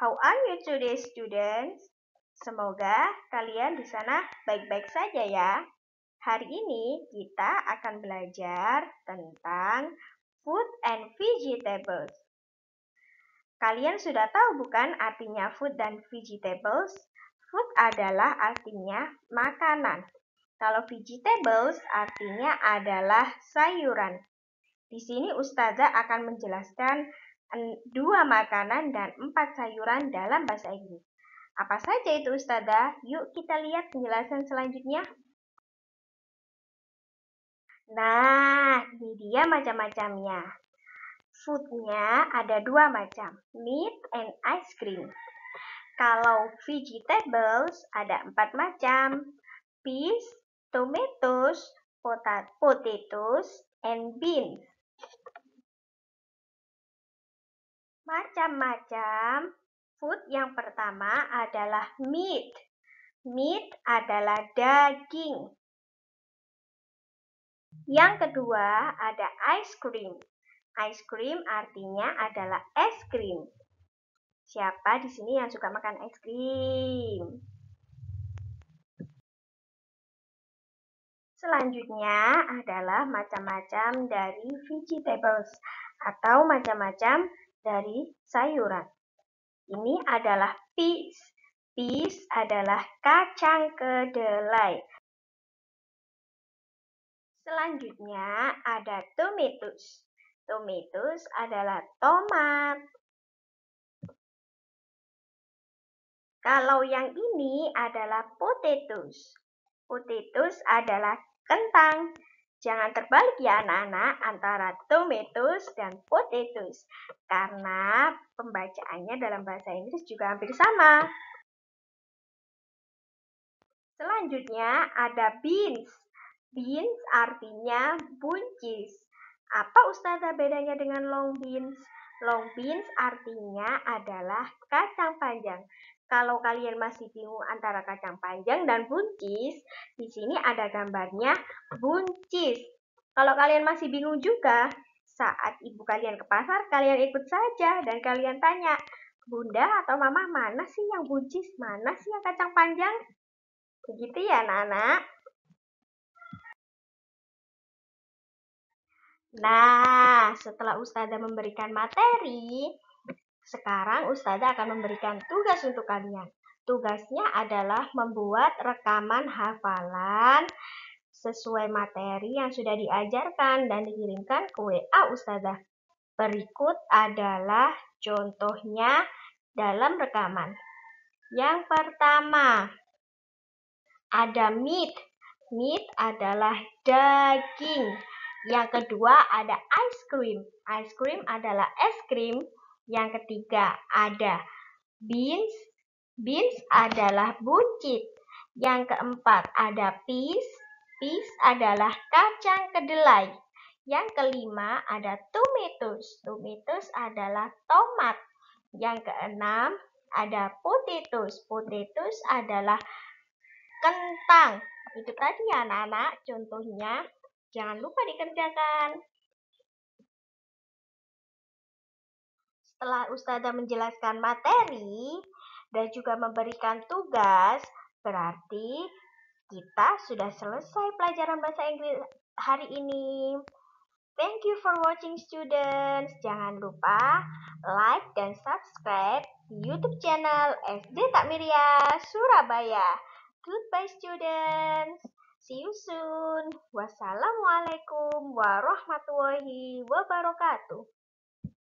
How are you today students? Semoga kalian di sana baik-baik saja ya. Hari ini kita akan belajar tentang food and vegetables. Kalian sudah tahu bukan artinya food dan vegetables? Food adalah artinya makanan. Kalau vegetables artinya adalah sayuran. Di sini ustazah akan menjelaskan dua makanan dan empat sayuran dalam bahasa Inggris. Apa saja itu Ustazah? Yuk kita lihat penjelasan selanjutnya. Nah, ini dia macam-macamnya. Foodnya ada dua macam, meat and ice cream. Kalau vegetables ada empat macam, peas, tomatoes, potatoes, and beans macam-macam. Food yang pertama adalah meat. Meat adalah daging. Yang kedua ada ice cream. Ice cream artinya adalah es krim. Siapa di sini yang suka makan es krim? Selanjutnya adalah macam-macam dari vegetables atau macam-macam dari sayuran. Ini adalah peas. Peas adalah kacang kedelai. Selanjutnya ada tomatoes. Tomatoes adalah tomat. Kalau yang ini adalah potatoes. Potatoes adalah kentang. Jangan terbalik ya anak-anak antara tomatoes dan potatoes karena pembacaannya dalam bahasa Inggris juga hampir sama. Selanjutnya ada beans. Beans artinya buncis. Apa Ustazah bedanya dengan long beans? Long beans artinya adalah kacang panjang. Kalau kalian masih bingung antara kacang panjang dan buncis, di sini ada gambarnya buncis. Kalau kalian masih bingung juga, saat ibu kalian ke pasar, kalian ikut saja dan kalian tanya, Bunda atau Mama mana sih yang buncis, mana sih yang kacang panjang? Begitu ya anak-anak. Nah, setelah Ustazah memberikan materi, sekarang Ustazah akan memberikan tugas untuk kalian. Tugasnya adalah membuat rekaman hafalan sesuai materi yang sudah diajarkan dan dikirimkan ke WA Ustazah. Berikut adalah contohnya dalam rekaman. Yang pertama, ada meat. Meat adalah daging. Yang kedua ada ice cream. Ice cream adalah es krim. Yang ketiga ada beans. Beans adalah buncit. Yang keempat ada peas. Peas adalah kacang kedelai. Yang kelima ada tomatoes. Tomatoes adalah tomat. Yang keenam ada potatoes. Potatoes adalah kentang. Itu tadi anak-anak contohnya Jangan lupa dikerjakan. Setelah Ustazah menjelaskan materi dan juga memberikan tugas, berarti kita sudah selesai pelajaran bahasa Inggris hari ini. Thank you for watching students. Jangan lupa like dan subscribe YouTube channel SD Takmiria Surabaya. Goodbye students. See you soon. Wassalamualaikum warahmatullahi wabarakatuh.